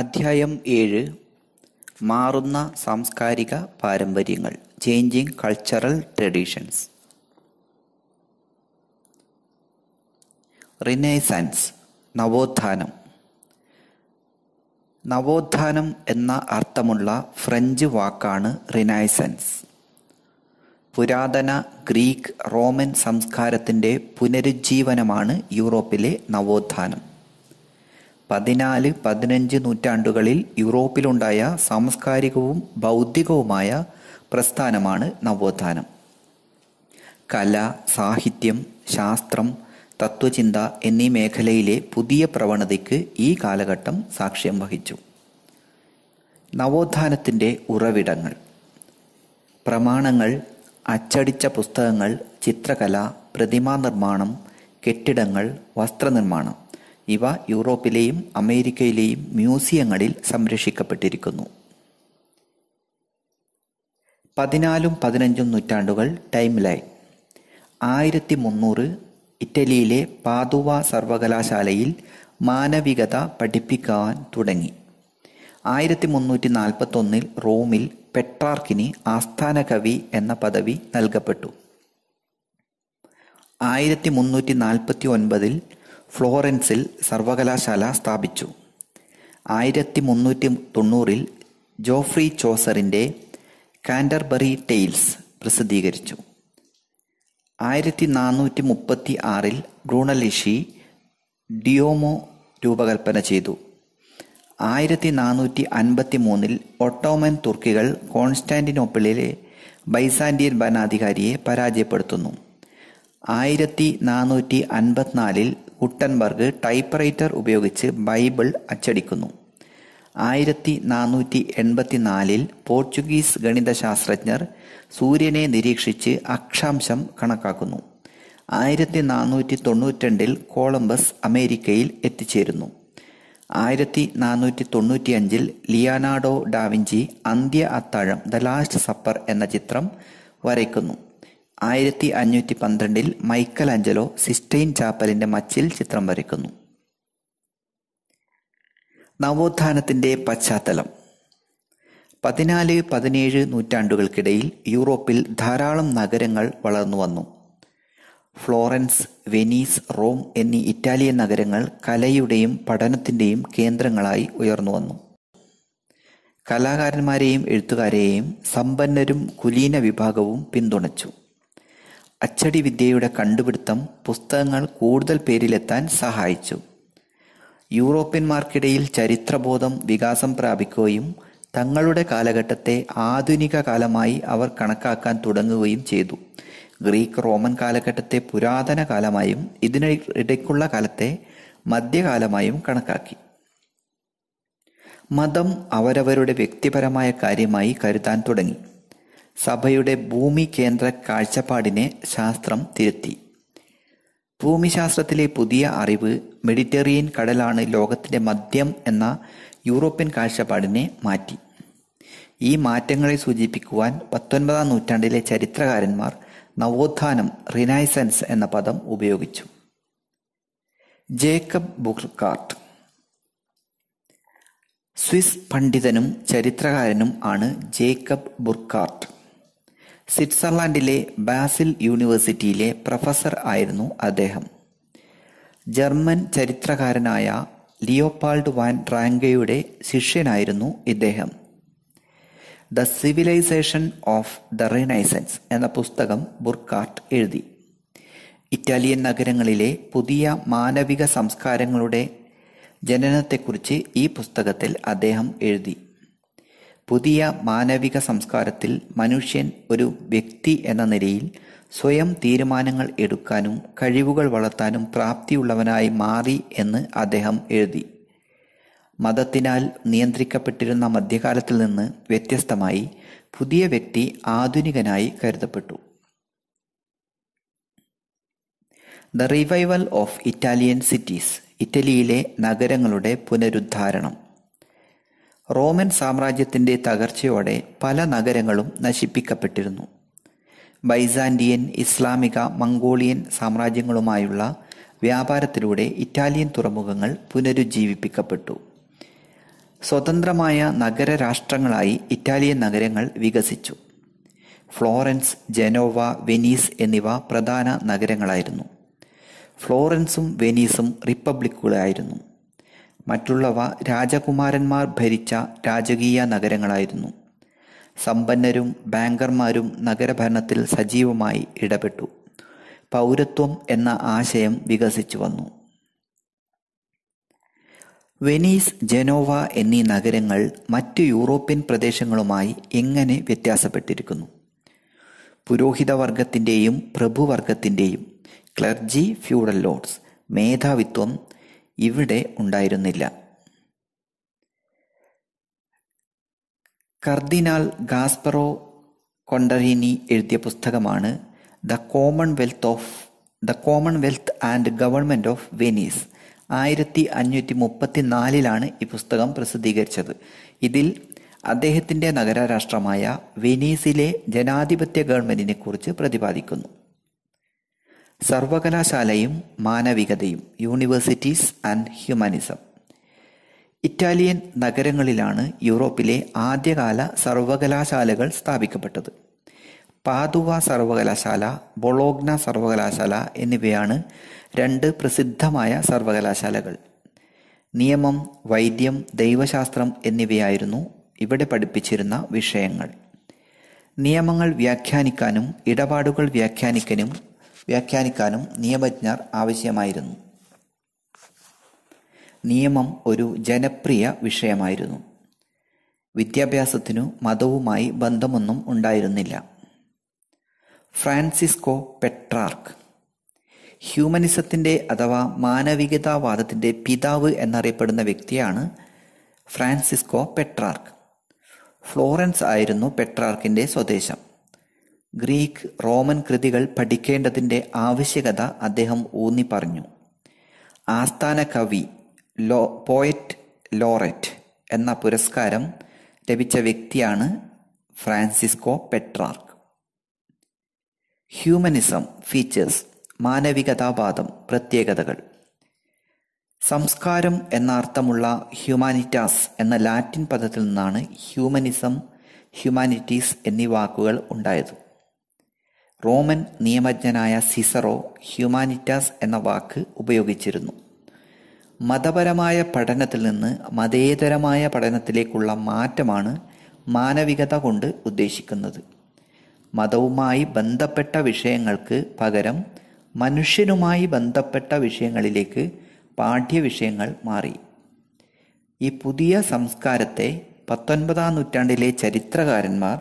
അധ്യായം ഏഴ് മാറുന്ന സാംസ്കാരിക പാരമ്പര്യങ്ങൾ ചേഞ്ചിങ് കൾച്ചറൽ ട്രഡീഷൻസ് റിനൈസൻസ് നവോത്ഥാനം നവോത്ഥാനം എന്ന അർത്ഥമുള്ള ഫ്രഞ്ച് വാക്കാണ് റിനൈസൻസ് പുരാതന ഗ്രീക്ക് റോമൻ സംസ്കാരത്തിൻ്റെ പുനരുജ്ജീവനമാണ് യൂറോപ്പിലെ നവോത്ഥാനം പതിനാല് പതിനഞ്ച് നൂറ്റാണ്ടുകളിൽ യൂറോപ്പിലുണ്ടായ സാംസ്കാരികവും ബൗദ്ധികവുമായ പ്രസ്ഥാനമാണ് നവോത്ഥാനം കല സാഹിത്യം ശാസ്ത്രം തത്വചിന്ത എന്നീ മേഖലയിലെ പുതിയ പ്രവണതയ്ക്ക് ഈ കാലഘട്ടം സാക്ഷ്യം വഹിച്ചു നവോത്ഥാനത്തിൻ്റെ ഉറവിടങ്ങൾ പ്രമാണങ്ങൾ അച്ചടിച്ച പുസ്തകങ്ങൾ ചിത്രകല പ്രതിമാ നിർമ്മാണം കെട്ടിടങ്ങൾ വസ്ത്രനിർമ്മാണം ഇവ യൂറോപ്പിലെയും അമേരിക്കയിലെയും മ്യൂസിയങ്ങളിൽ സംരക്ഷിക്കപ്പെട്ടിരിക്കുന്നു പതിനാലും പതിനഞ്ചും നൂറ്റാണ്ടുകൾ ടൈം ലൈൻ ആയിരത്തി മുന്നൂറ് ഇറ്റലിയിലെ പാതുവ സർവകലാശാലയിൽ മാനവികത പഠിപ്പിക്കാൻ തുടങ്ങി ആയിരത്തി മുന്നൂറ്റി നാൽപ്പത്തൊന്നിൽ റോമിൽ പെട്രാർക്കിന് ആസ്ഥാന കവി എന്ന പദവി നൽകപ്പെട്ടു ആയിരത്തി മുന്നൂറ്റി നാൽപ്പത്തി ഒൻപതിൽ ഫ്ലോറൻസിൽ സർവകലാശാല സ്ഥാപിച്ചു ആയിരത്തി മുന്നൂറ്റി തൊണ്ണൂറിൽ ജോഫ്രി ചോസറിൻ്റെ കാൻഡർബറി ടെയിൽസ് പ്രസിദ്ധീകരിച്ചു ആയിരത്തി നാനൂറ്റി മുപ്പത്തി ആറിൽ ഗ്രൂണലിഷി ഡിയോമോ രൂപകൽപ്പന ചെയ്തു ആയിരത്തി നാനൂറ്റി അൻപത്തി മൂന്നിൽ ഒട്ടോമൻ തുർക്കികൾ കോൺസ്റ്റാൻറ്റിനോപ്പിളിലെ ബൈസാൻഡിയൻ ഭരണാധികാരിയെ പരാജയപ്പെടുത്തുന്നു ആയിരത്തി നാനൂറ്റി അൻപത്തിനാലിൽ ഗുട്ടൻബർഗ് ടൈപ്പ്റൈറ്റർ ഉപയോഗിച്ച് ബൈബിൾ അച്ചടിക്കുന്നു ആയിരത്തി നാനൂറ്റി എൺപത്തിനാലിൽ പോർച്ചുഗീസ് ഗണിതശാസ്ത്രജ്ഞർ സൂര്യനെ നിരീക്ഷിച്ച് അക്ഷാംശം കണക്കാക്കുന്നു ആയിരത്തി നാനൂറ്റി തൊണ്ണൂറ്റിരണ്ടിൽ കോളംബസ് അമേരിക്കയിൽ എത്തിച്ചേരുന്നു ആയിരത്തി നാനൂറ്റി തൊണ്ണൂറ്റിയഞ്ചിൽ ലിയാനാഡോ ഡാവിഞ്ചി അന്ത്യ അത്താഴം ദ ലാസ്റ്റ് സപ്പർ എന്ന ചിത്രം വരയ്ക്കുന്നു ആയിരത്തി അഞ്ഞൂറ്റി പന്ത്രണ്ടിൽ മൈക്കൽ ആഞ്ചലോ സിസ്റ്റൈൻ ചാപ്പലിന്റെ മച്ചിൽ ചിത്രം വരയ്ക്കുന്നു നവോത്ഥാനത്തിന്റെ പശ്ചാത്തലം പതിനാല് പതിനേഴ് നൂറ്റാണ്ടുകൾക്കിടയിൽ യൂറോപ്പിൽ ധാരാളം നഗരങ്ങൾ വളർന്നു വന്നു ഫ്ലോറൻസ് വെനീസ് റോം എന്നീ ഇറ്റാലിയൻ നഗരങ്ങൾ കലയുടെയും പഠനത്തിന്റെയും കേന്ദ്രങ്ങളായി ഉയർന്നു വന്നു കലാകാരന്മാരെയും എഴുത്തുകാരെയും സമ്പന്നരും കുലീന വിഭാഗവും പിന്തുണച്ചു അച്ചടി വിദ്യയുടെ കണ്ടുപിടുത്തം പുസ്തകങ്ങൾ കൂടുതൽ പേരിലെത്താൻ സഹായിച്ചു യൂറോപ്യന്മാർക്കിടയിൽ ചരിത്രബോധം വികാസം പ്രാപിക്കുകയും തങ്ങളുടെ കാലഘട്ടത്തെ ആധുനിക കാലമായി അവർ കണക്കാക്കാൻ തുടങ്ങുകയും ചെയ്തു ഗ്രീക്ക് റോമൻ കാലഘട്ടത്തെ പുരാതന കാലമായും ഇതിനിടയ്ക്കുള്ള കാലത്തെ മധ്യകാലമായും കണക്കാക്കി മതം അവരവരുടെ വ്യക്തിപരമായ കാര്യമായി കരുതാൻ തുടങ്ങി സഭയുടെ ഭൂമി കേന്ദ്ര കാഴ്ചപ്പാടിനെ ശാസ്ത്രം തിരുത്തി ഭൂമിശാസ്ത്രത്തിലെ പുതിയ അറിവ് മെഡിറ്ററേനിയൻ കടലാണ് ലോകത്തിൻ്റെ മദ്യം എന്ന യൂറോപ്യൻ കാഴ്ചപ്പാടിനെ മാറ്റി ഈ മാറ്റങ്ങളെ സൂചിപ്പിക്കുവാൻ പത്തൊൻപതാം നൂറ്റാണ്ടിലെ ചരിത്രകാരന്മാർ നവോത്ഥാനം റിനൈസൻസ് എന്ന പദം ഉപയോഗിച്ചു ജേക്കബ് ബുക്കാർട്ട് സ്വിസ് പണ്ഡിതനും ചരിത്രകാരനും ആണ് ജേക്കബ് ബുർക്കാർട്ട് സ്വിറ്റ്സർലാൻഡിലെ ബാസിൽ യൂണിവേഴ്സിറ്റിയിലെ പ്രൊഫസർ ആയിരുന്നു അദ്ദേഹം ജർമ്മൻ ചരിത്രകാരനായ ലിയോപാൾഡ് വാൻ റാങ്കയുടെ ശിഷ്യനായിരുന്നു ഇദ്ദേഹം the civilization of the Renaissance എന്ന പുസ്തകം ബുർക്കാർട്ട് എഴുതി ഇറ്റാലിയൻ നഗരങ്ങളിലെ പുതിയ മാനവിക സംസ്കാരങ്ങളുടെ ജനനത്തെക്കുറിച്ച് ഈ പുസ്തകത്തിൽ അദ്ദേഹം എഴുതി പുതിയ മാനവിക സംസ്കാരത്തിൽ മനുഷ്യൻ ഒരു വ്യക്തി എന്ന നിലയിൽ സ്വയം തീരുമാനങ്ങൾ എടുക്കാനും കഴിവുകൾ വളർത്താനും പ്രാപ്തിയുള്ളവനായി മാറി എന്ന് അദ്ദേഹം എഴുതി മതത്തിനാൽ നിയന്ത്രിക്കപ്പെട്ടിരുന്ന മധ്യകാലത്തിൽ നിന്ന് വ്യത്യസ്തമായി പുതിയ വ്യക്തി ആധുനികനായി കരുതപ്പെട്ടു the revival of Italian cities ഇറ്റലിയിലെ നഗരങ്ങളുടെ പുനരുദ്ധാരണം റോമൻ സാമ്രാജ്യത്തിൻ്റെ തകർച്ചയോടെ പല നഗരങ്ങളും നശിപ്പിക്കപ്പെട്ടിരുന്നു ബൈസാൻഡിയൻ ഇസ്ലാമിക മംഗോളിയൻ സാമ്രാജ്യങ്ങളുമായുള്ള വ്യാപാരത്തിലൂടെ ഇറ്റാലിയൻ തുറമുഖങ്ങൾ പുനരുജ്ജീവിപ്പിക്കപ്പെട്ടു സ്വതന്ത്രമായ നഗരരാഷ്ട്രങ്ങളായി ഇറ്റാലിയൻ നഗരങ്ങൾ വികസിച്ചു ഫ്ലോറൻസ് ജനോവ വെനീസ് എന്നിവ പ്രധാന നഗരങ്ങളായിരുന്നു ഫ്ലോറൻസും വെനീസും റിപ്പബ്ലിക്കുകളായിരുന്നു മറ്റുള്ളവ രാജകുമാരന്മാർ ഭരിച്ച രാജകീയ നഗരങ്ങളായിരുന്നു സമ്പന്നരും ബാങ്കർമാരും നഗരഭരണത്തിൽ സജീവമായി ഇടപെട്ടു പൗരത്വം എന്ന ആശയം വികസിച്ചു വന്നു വെനീസ് ജനോവ എന്നീ നഗരങ്ങൾ മറ്റ് യൂറോപ്യൻ പ്രദേശങ്ങളുമായി എങ്ങനെ വ്യത്യാസപ്പെട്ടിരിക്കുന്നു പുരോഹിതവർഗത്തിൻ്റെയും പ്രഭുവർഗത്തിൻ്റെയും ക്ലർജി ഫ്യൂഡൽ ലോഡ്സ് മേധാവിത്വം ഇവിടെ ഉണ്ടായിരുന്നില്ല കർദിനാൽ ഗാസ്പറോ കൊണ്ടറിനി എഴുതിയ പുസ്തകമാണ് the commonwealth of the commonwealth and government of Venice ആയിരത്തി അഞ്ഞൂറ്റി മുപ്പത്തി നാലിലാണ് ഈ പുസ്തകം പ്രസിദ്ധീകരിച്ചത് ഇതിൽ അദ്ദേഹത്തിൻ്റെ നഗരരാഷ്ട്രമായ വെനീസിലെ ജനാധിപത്യ കുറിച്ച് പ്രതിപാദിക്കുന്നു സർവകലാശാലയും മാനവികതയും യൂണിവേഴ്സിറ്റീസ് ആൻഡ് ഹ്യൂമാനിസം ഇറ്റാലിയൻ നഗരങ്ങളിലാണ് യൂറോപ്പിലെ ആദ്യകാല സർവകലാശാലകൾ സ്ഥാപിക്കപ്പെട്ടത് പാതുവ സർവകലാശാല ബൊളോഗ്ന സർവകലാശാല എന്നിവയാണ് രണ്ട് പ്രസിദ്ധമായ സർവകലാശാലകൾ നിയമം വൈദ്യം ദൈവശാസ്ത്രം എന്നിവയായിരുന്നു ഇവിടെ പഠിപ്പിച്ചിരുന്ന വിഷയങ്ങൾ നിയമങ്ങൾ വ്യാഖ്യാനിക്കാനും ഇടപാടുകൾ വ്യാഖ്യാനിക്കാനും വ്യാഖ്യാനിക്കാനും നിയമജ്ഞർ ആവശ്യമായിരുന്നു നിയമം ഒരു ജനപ്രിയ വിഷയമായിരുന്നു വിദ്യാഭ്യാസത്തിനു മതവുമായി ബന്ധമൊന്നും ഉണ്ടായിരുന്നില്ല ഫ്രാൻസിസ്കോ പെട്രാർക്ക് ഹ്യൂമനിസത്തിൻ്റെ അഥവാ മാനവികതാവാദത്തിൻ്റെ പിതാവ് എന്നറിയപ്പെടുന്ന വ്യക്തിയാണ് ഫ്രാൻസിസ്കോ പെട്രാർക്ക് ഫ്ലോറൻസ് ആയിരുന്നു പെട്രാർക്കിൻ്റെ സ്വദേശം ഗ്രീക്ക് റോമൻ കൃതികൾ പഠിക്കേണ്ടതിൻ്റെ ആവശ്യകത അദ്ദേഹം ഊന്നി പറഞ്ഞു ആസ്ഥാന കവി ലോ പോയറ്റ് ലോററ്റ് എന്ന പുരസ്കാരം ലഭിച്ച വ്യക്തിയാണ് ഫ്രാൻസിസ്കോ പെട്രാർക്ക് ഹ്യൂമനിസം ഫീച്ചേഴ്സ് മാനവികതാവാദം പ്രത്യേകതകൾ സംസ്കാരം എന്ന അർത്ഥമുള്ള ഹ്യൂമാനിറ്റാസ് എന്ന ലാറ്റിൻ പദത്തിൽ നിന്നാണ് ഹ്യൂമനിസം ഹ്യൂമാനിറ്റീസ് എന്നീ വാക്കുകൾ ഉണ്ടായത് റോമൻ നിയമജ്ഞനായ സിസറോ ഹ്യൂമാനിറ്റാസ് എന്ന വാക്ക് ഉപയോഗിച്ചിരുന്നു മതപരമായ പഠനത്തിൽ നിന്ന് മതേതരമായ പഠനത്തിലേക്കുള്ള മാറ്റമാണ് മാനവികത കൊണ്ട് ഉദ്ദേശിക്കുന്നത് മതവുമായി ബന്ധപ്പെട്ട വിഷയങ്ങൾക്ക് പകരം മനുഷ്യനുമായി ബന്ധപ്പെട്ട വിഷയങ്ങളിലേക്ക് പാഠ്യവിഷയങ്ങൾ മാറി ഈ പുതിയ സംസ്കാരത്തെ പത്തൊൻപതാം നൂറ്റാണ്ടിലെ ചരിത്രകാരന്മാർ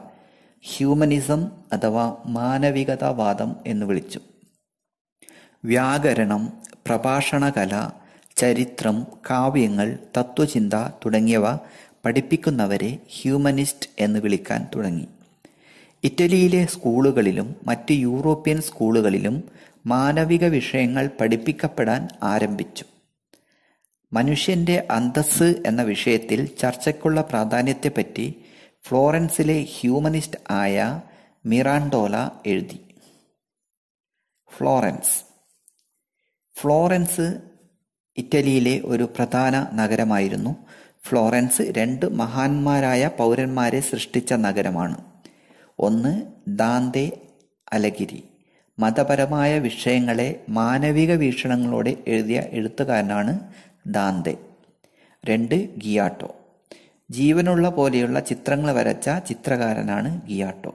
ഹ്യൂമനിസം അഥവാ മാനവികതാവാദം എന്ന് വിളിച്ചു വ്യാകരണം പ്രഭാഷണകല ചരിത്രം കാവ്യങ്ങൾ തത്വചിന്ത തുടങ്ങിയവ പഠിപ്പിക്കുന്നവരെ ഹ്യൂമനിസ്റ്റ് എന്ന് വിളിക്കാൻ തുടങ്ങി ഇറ്റലിയിലെ സ്കൂളുകളിലും മറ്റ് യൂറോപ്യൻ സ്കൂളുകളിലും മാനവിക വിഷയങ്ങൾ പഠിപ്പിക്കപ്പെടാൻ ആരംഭിച്ചു മനുഷ്യന്റെ അന്തസ് എന്ന വിഷയത്തിൽ ചർച്ചയ്ക്കുള്ള പ്രാധാന്യത്തെപ്പറ്റി ഫ്ലോറൻസിലെ ഹ്യൂമനിസ്റ്റ് ആയ മിറാൻഡോല എഴുതി ഫ്ലോറൻസ് ഫ്ലോറൻസ് ഇറ്റലിയിലെ ഒരു പ്രധാന നഗരമായിരുന്നു ഫ്ലോറൻസ് രണ്ട് മഹാന്മാരായ പൗരന്മാരെ സൃഷ്ടിച്ച നഗരമാണ് ഒന്ന് ദാന്തെ അലഗിരി മതപരമായ വിഷയങ്ങളെ മാനവിക വീക്ഷണങ്ങളോടെ എഴുതിയ എഴുത്തുകാരനാണ് ദാന്തെ രണ്ട് ഗിയാട്ടോ ജീവനുള്ള പോലെയുള്ള ചിത്രങ്ങൾ വരച്ച ചിത്രകാരനാണ് ഗിയാട്ടോ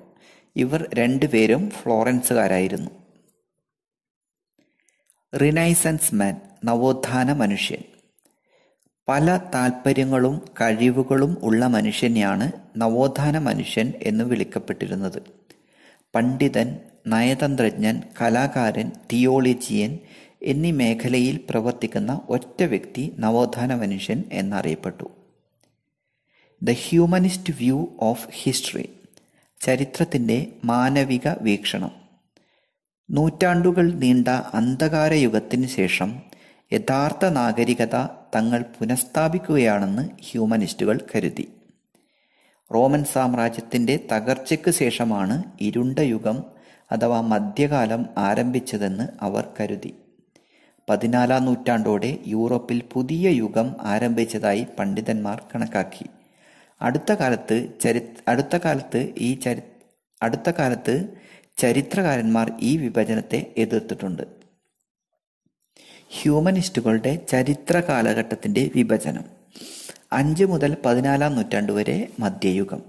ഇവർ രണ്ടുപേരും ഫ്ലോറൻസുകാരായിരുന്നു റിനൈസൻസ് മാൻ നവോത്ഥാന മനുഷ്യൻ പല താൽപ്പര്യങ്ങളും കഴിവുകളും ഉള്ള മനുഷ്യനെയാണ് നവോത്ഥാന മനുഷ്യൻ എന്ന് വിളിക്കപ്പെട്ടിരുന്നത് പണ്ഡിതൻ നയതന്ത്രജ്ഞൻ കലാകാരൻ തിയോളജിയൻ എന്നീ മേഖലയിൽ പ്രവർത്തിക്കുന്ന ഒറ്റ വ്യക്തി നവോത്ഥാന മനുഷ്യൻ എന്നറിയപ്പെട്ടു the humanist view of history ചരിത്രത്തിൻ്റെ മാനവിക വീക്ഷണം നൂറ്റാണ്ടുകൾ നീണ്ട അന്ധകാര യുഗത്തിന് ശേഷം യഥാർത്ഥ നാഗരികത തങ്ങൾ പുനഃസ്ഥാപിക്കുകയാണെന്ന് ഹ്യൂമനിസ്റ്റുകൾ കരുതി റോമൻ സാമ്രാജ്യത്തിൻ്റെ തകർച്ചയ്ക്ക് ശേഷമാണ് ഇരുണ്ട യുഗം അഥവാ മധ്യകാലം ആരംഭിച്ചതെന്ന് അവർ കരുതി പതിനാലാം നൂറ്റാണ്ടോടെ യൂറോപ്പിൽ പുതിയ യുഗം ആരംഭിച്ചതായി പണ്ഡിതന്മാർ കണക്കാക്കി അടുത്ത കാലത്ത് ചരി അടുത്ത കാലത്ത് ഈ ചരി അടുത്ത കാലത്ത് ചരിത്രകാരന്മാർ ഈ വിഭജനത്തെ എതിർത്തിട്ടുണ്ട് ഹ്യൂമനിസ്റ്റുകളുടെ ചരിത്ര കാലഘട്ടത്തിൻ്റെ വിഭജനം അഞ്ച് മുതൽ പതിനാലാം നൂറ്റാണ്ട് വരെ മധ്യയുഗം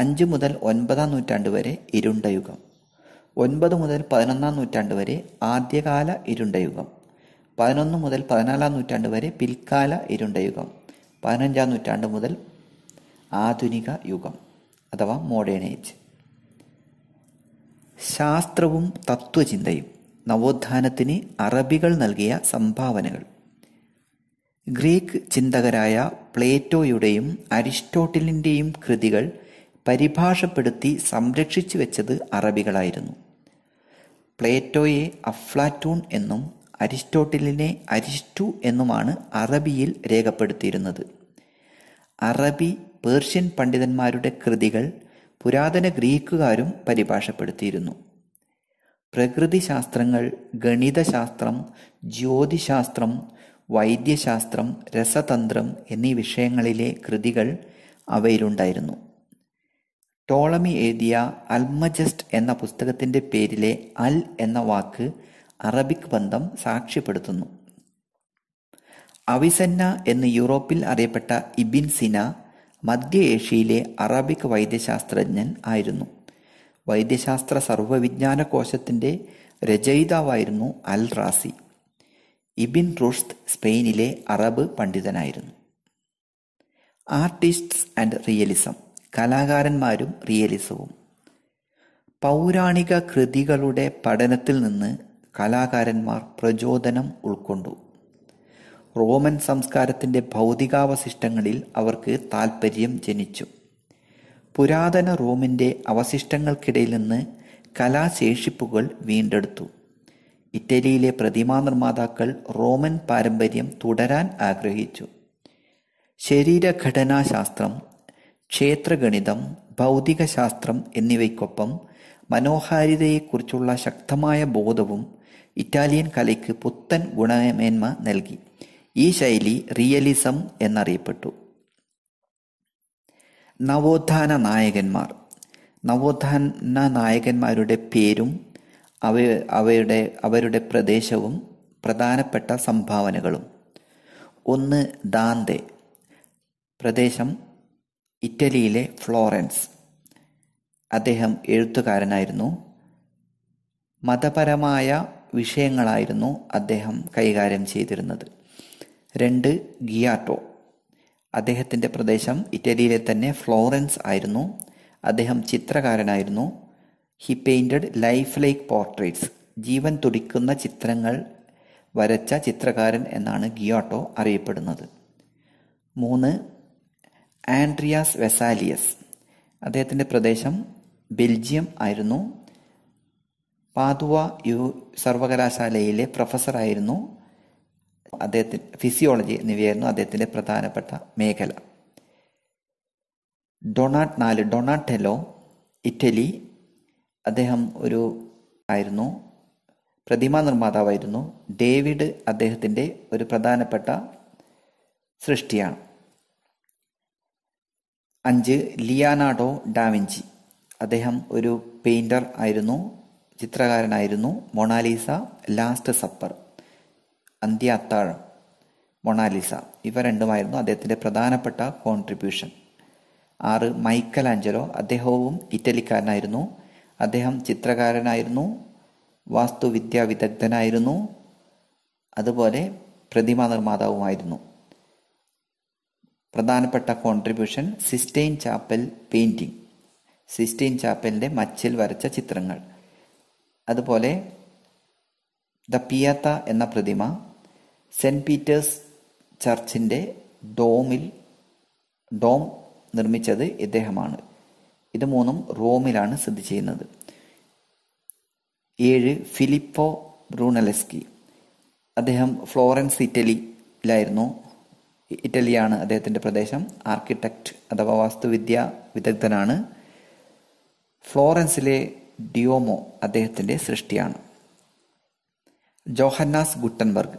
അഞ്ച് മുതൽ ഒൻപതാം നൂറ്റാണ്ട് വരെ ഇരുണ്ടയുഗം ഒൻപത് മുതൽ പതിനൊന്നാം നൂറ്റാണ്ട് വരെ ആദ്യകാല ഇരുണ്ടയുഗം പതിനൊന്ന് മുതൽ പതിനാലാം നൂറ്റാണ്ട് വരെ പിൽക്കാല ഇരുണ്ടയുഗം പതിനഞ്ചാം നൂറ്റാണ്ട് മുതൽ ആധുനിക യുഗം അഥവാ മോഡേൺ ഏജ് ശാസ്ത്രവും തത്വചിന്തയും നവോത്ഥാനത്തിന് അറബികൾ നൽകിയ സംഭാവനകൾ ഗ്രീക്ക് ചിന്തകരായ പ്ലേറ്റോയുടെയും അരിസ്റ്റോട്ടിലിൻ്റെയും കൃതികൾ പരിഭാഷപ്പെടുത്തി സംരക്ഷിച്ചു വെച്ചത് അറബികളായിരുന്നു പ്ലേറ്റോയെ അഫ്ലാറ്റൂൺ എന്നും അരിസ്റ്റോട്ടിലിനെ അരിസ്റ്റു എന്നുമാണ് അറബിയിൽ രേഖപ്പെടുത്തിയിരുന്നത് അറബി പേർഷ്യൻ പണ്ഡിതന്മാരുടെ കൃതികൾ പുരാതന ഗ്രീക്കുകാരും പരിഭാഷപ്പെടുത്തിയിരുന്നു പ്രകൃതിശാസ്ത്രങ്ങൾ ഗണിതശാസ്ത്രം ജ്യോതിശാസ്ത്രം വൈദ്യശാസ്ത്രം രസതന്ത്രം എന്നീ വിഷയങ്ങളിലെ കൃതികൾ അവയിലുണ്ടായിരുന്നു ടോളമി എഴുതിയ അൽമജസ്റ്റ് എന്ന പുസ്തകത്തിൻ്റെ പേരിലെ അൽ എന്ന വാക്ക് അറബിക് ബന്ധം സാക്ഷ്യപ്പെടുത്തുന്നു അവിസന്ന എന്ന് യൂറോപ്പിൽ അറിയപ്പെട്ട ഇബിൻ സിന മധ്യ ഏഷ്യയിലെ അറബിക് വൈദ്യശാസ്ത്രജ്ഞൻ ആയിരുന്നു വൈദ്യശാസ്ത്ര സർവവിജ്ഞാന കോശത്തിൻ്റെ രചയിതാവായിരുന്നു അൽ റാസി ഇബിൻ റുഷ്ത് സ്പെയിനിലെ അറബ് പണ്ഡിതനായിരുന്നു ആർട്ടിസ്റ്റ്സ് ആൻഡ് റിയലിസം കലാകാരന്മാരും റിയലിസവും പൗരാണിക കൃതികളുടെ പഠനത്തിൽ നിന്ന് കലാകാരന്മാർ പ്രചോദനം ഉൾക്കൊണ്ടു റോമൻ സംസ്കാരത്തിൻ്റെ ഭൗതികാവശിഷ്ടങ്ങളിൽ അവർക്ക് താൽപ്പര്യം ജനിച്ചു പുരാതന റോമിൻ്റെ അവശിഷ്ടങ്ങൾക്കിടയിൽ നിന്ന് കലാശേഷിപ്പുകൾ വീണ്ടെടുത്തു ഇറ്റലിയിലെ പ്രതിമാ നിർമ്മാതാക്കൾ റോമൻ പാരമ്പര്യം തുടരാൻ ആഗ്രഹിച്ചു ശരീരഘടനാശാസ്ത്രം ക്ഷേത്രഗണിതം ഭൗതികശാസ്ത്രം എന്നിവയ്ക്കൊപ്പം മനോഹാരിതയെക്കുറിച്ചുള്ള ശക്തമായ ബോധവും ഇറ്റാലിയൻ കലയ്ക്ക് പുത്തൻ ഗുണമേന്മ നൽകി ഈ ശൈലി റിയലിസം എന്നറിയപ്പെട്ടു നവോത്ഥാന നായകന്മാർ നവോത്ഥാന നായകന്മാരുടെ പേരും അവ അവയുടെ അവരുടെ പ്രദേശവും പ്രധാനപ്പെട്ട സംഭാവനകളും ഒന്ന് ദാന്തെ പ്രദേശം ഇറ്റലിയിലെ ഫ്ലോറൻസ് അദ്ദേഹം എഴുത്തുകാരനായിരുന്നു മതപരമായ വിഷയങ്ങളായിരുന്നു അദ്ദേഹം കൈകാര്യം ചെയ്തിരുന്നത് രണ്ട് ഗിയാറ്റോ അദ്ദേഹത്തിൻ്റെ പ്രദേശം ഇറ്റലിയിലെ തന്നെ ഫ്ലോറൻസ് ആയിരുന്നു അദ്ദേഹം ചിത്രകാരനായിരുന്നു he painted life like portraits ജീവൻ തുടിക്കുന്ന ചിത്രങ്ങൾ വരച്ച ചിത്രകാരൻ എന്നാണ് ഗിയാട്ടോ അറിയപ്പെടുന്നത് മൂന്ന് ആൻഡ്രിയാസ് വെസാലിയസ് അദ്ദേഹത്തിൻ്റെ പ്രദേശം ബെൽജിയം ആയിരുന്നു പാതുവ യു സർവകലാശാലയിലെ പ്രൊഫസറായിരുന്നു അദ്ദേഹത്തിന് ഫിസിയോളജി എന്നിവയായിരുന്നു അദ്ദേഹത്തിൻ്റെ പ്രധാനപ്പെട്ട മേഖല ഡൊണാട്ട് നാല് ഡൊണാട്ടെലോ ഇറ്റലി അദ്ദേഹം ഒരു ആയിരുന്നു പ്രതിമാ നിർമ്മാതാവായിരുന്നു ഡേവിഡ് അദ്ദേഹത്തിൻ്റെ ഒരു പ്രധാനപ്പെട്ട സൃഷ്ടിയാണ് അഞ്ച് ലിയാനാഡോ ഡാവിഞ്ചി അദ്ദേഹം ഒരു പെയിൻറ്റർ ആയിരുന്നു ചിത്രകാരനായിരുന്നു മൊണാലിസ ലാസ്റ്റ് സപ്പർ അന്ത്യ അത്താഴം മൊണാലിസ ഇവ രണ്ടുമായിരുന്നു അദ്ദേഹത്തിൻ്റെ പ്രധാനപ്പെട്ട കോൺട്രിബ്യൂഷൻ ആറ് മൈക്കൽ ആഞ്ചലോ അദ്ദേഹവും ഇറ്റലിക്കാരനായിരുന്നു അദ്ദേഹം ചിത്രകാരനായിരുന്നു വാസ്തുവിദ്യാ വിദഗ്ധനായിരുന്നു അതുപോലെ പ്രതിമ നിർമ്മാതാവുമായിരുന്നു പ്രധാനപ്പെട്ട contribution Sistine chapel painting Sistine ചാപ്പലിൻ്റെ മച്ചിൽ വരച്ച ചിത്രങ്ങൾ അതുപോലെ ദ പിയാത്ത എന്ന പ്രതിമ സെന്റ് പീറ്റേഴ്സ് ചർച്ചിൻ്റെ ഡോമിൽ ഡോം നിർമ്മിച്ചത് ഇദ്ദേഹമാണ് ഇത് മൂന്നും റോമിലാണ് സ്ഥിതി ചെയ്യുന്നത് ഏഴ് ഫിലിപ്പോ ബ്രൂണലെസ്കി അദ്ദേഹം ഫ്ലോറൻസ് ഇറ്റലിയിലായിരുന്നു ഇറ്റലിയാണ് അദ്ദേഹത്തിൻ്റെ പ്രദേശം ആർക്കിടെക്റ്റ് അഥവാ വാസ്തുവിദ്യ വിദഗ്ധനാണ് ഫ്ലോറൻസിലെ ഡിയോമോ അദ്ദേഹത്തിൻ്റെ സൃഷ്ടിയാണ് ജോഹന്നാസ് ഗുട്ടൻബർഗ്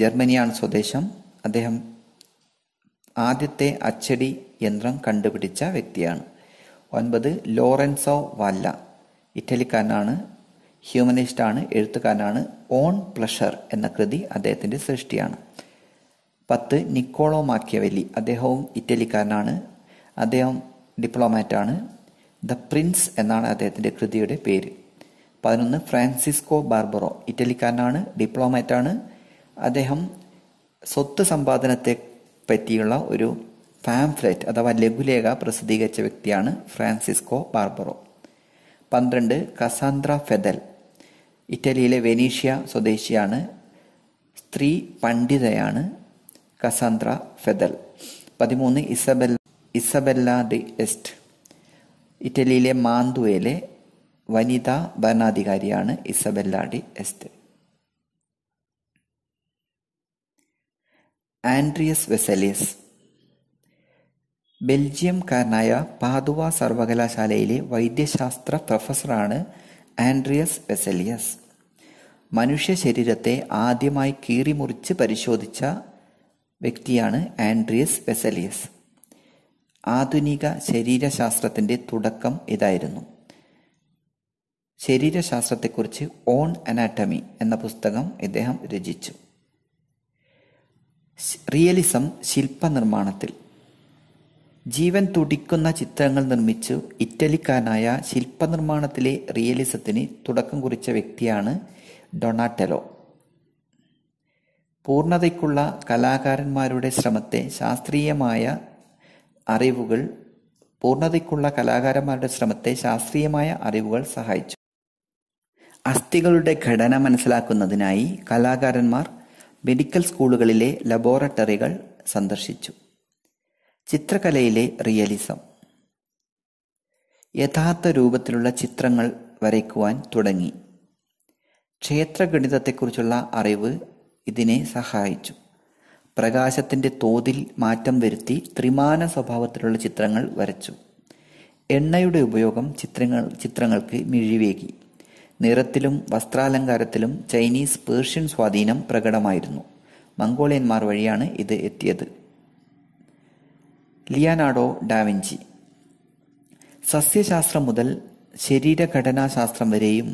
ജർമ്മനിയാണ് സ്വദേശം അദ്ദേഹം ആദ്യത്തെ അച്ചടി യന്ത്രം കണ്ടുപിടിച്ച വ്യക്തിയാണ് ഒൻപത് ലോറൻസോ വാല്ല ഇറ്റലിക്കാരനാണ് ഹ്യൂമനിസ്റ്റാണ് എഴുത്തുകാരനാണ് ഓൺ പ്ലഷർ എന്ന കൃതി അദ്ദേഹത്തിൻ്റെ സൃഷ്ടിയാണ് പത്ത് നിക്കോളോ മാക്യവെല്ലി അദ്ദേഹവും ഇറ്റലിക്കാരനാണ് അദ്ദേഹം ഡിപ്ലോമാറ്റാണ് ദ പ്രിൻസ് എന്നാണ് അദ്ദേഹത്തിൻ്റെ കൃതിയുടെ പേര് പതിനൊന്ന് ഫ്രാൻസിസ്കോ ബാർബറോ ഇറ്റലിക്കാരനാണ് ഡിപ്ലോമാറ്റാണ് അദ്ദേഹം സ്വത്ത് സമ്പാദനത്തെ പറ്റിയുള്ള ഒരു ഫാംഫ്ലെറ്റ് അഥവാ ലഘുലേഖ പ്രസിദ്ധീകരിച്ച വ്യക്തിയാണ് ഫ്രാൻസിസ്കോ ബാർബറോ പന്ത്രണ്ട് കസാന്ദ്ര ഫെദൽ ഇറ്റലിയിലെ വെനീഷ്യ സ്വദേശിയാണ് സ്ത്രീ പണ്ഡിതയാണ് കസാന്ദ്ര ഫെദൽ പതിമൂന്ന് ഇസബെൽ ഇസബെല്ല ഡി എസ്റ്റ് ഇറ്റലിയിലെ മാന്തുവയിലെ വനിതാ ഭരണാധികാരിയാണ് Isabella d'Este Andreas Vesalius ബെൽജിയംകാരനായ പാതുവ സർവകലാശാലയിലെ വൈദ്യശാസ്ത്ര പ്രൊഫസറാണ് ആൻഡ്രിയസ് വെസലിയസ് മനുഷ്യ ശരീരത്തെ ആദ്യമായി കീറിമുറിച്ച് പരിശോധിച്ച വ്യക്തിയാണ് ആൻഡ്രിയസ് വെസലിയസ് ആധുനിക ശരീരശാസ്ത്രത്തിൻ്റെ തുടക്കം ഇതായിരുന്നു ശരീരശാസ്ത്രത്തെക്കുറിച്ച് ഓൺ അനാറ്റമി എന്ന പുസ്തകം ഇദ്ദേഹം രചിച്ചു റിയലിസം ശില്പനിർമ്മാണത്തിൽ ജീവൻ തുടിക്കുന്ന ചിത്രങ്ങൾ നിർമ്മിച്ചു ഇറ്റലിക്കാരനായ ശില്പനിർമ്മാണത്തിലെ റിയലിസത്തിന് തുടക്കം കുറിച്ച വ്യക്തിയാണ് ഡൊണാറ്റലോ പൂർണ്ണതയ്ക്കുള്ള കലാകാരന്മാരുടെ ശ്രമത്തെ ശാസ്ത്രീയമായ അറിവുകൾ പൂർണ്ണതയ്ക്കുള്ള കലാകാരന്മാരുടെ ശ്രമത്തെ ശാസ്ത്രീയമായ അറിവുകൾ സഹായിച്ചു അസ്ഥികളുടെ ഘടന മനസ്സിലാക്കുന്നതിനായി കലാകാരന്മാർ മെഡിക്കൽ സ്കൂളുകളിലെ ലബോറട്ടറികൾ സന്ദർശിച്ചു ചിത്രകലയിലെ റിയലിസം യഥാർത്ഥ രൂപത്തിലുള്ള ചിത്രങ്ങൾ വരയ്ക്കുവാൻ തുടങ്ങി ക്ഷേത്രഗണിതത്തെക്കുറിച്ചുള്ള അറിവ് ഇതിനെ സഹായിച്ചു പ്രകാശത്തിൻ്റെ തോതിൽ മാറ്റം വരുത്തി ത്രിമാന സ്വഭാവത്തിലുള്ള ചിത്രങ്ങൾ വരച്ചു എണ്ണയുടെ ഉപയോഗം ചിത്രങ്ങൾ ചിത്രങ്ങൾക്ക് മിഴിവേകി നിറത്തിലും വസ്ത്രാലങ്കാരത്തിലും ചൈനീസ് പേർഷ്യൻ സ്വാധീനം പ്രകടമായിരുന്നു മംഗോളിയന്മാർ വഴിയാണ് ഇത് എത്തിയത് ലിയാനാഡോ ഡാവിഞ്ചി സസ്യശാസ്ത്രം മുതൽ ശരീരഘടനാശാസ്ത്രം വരെയും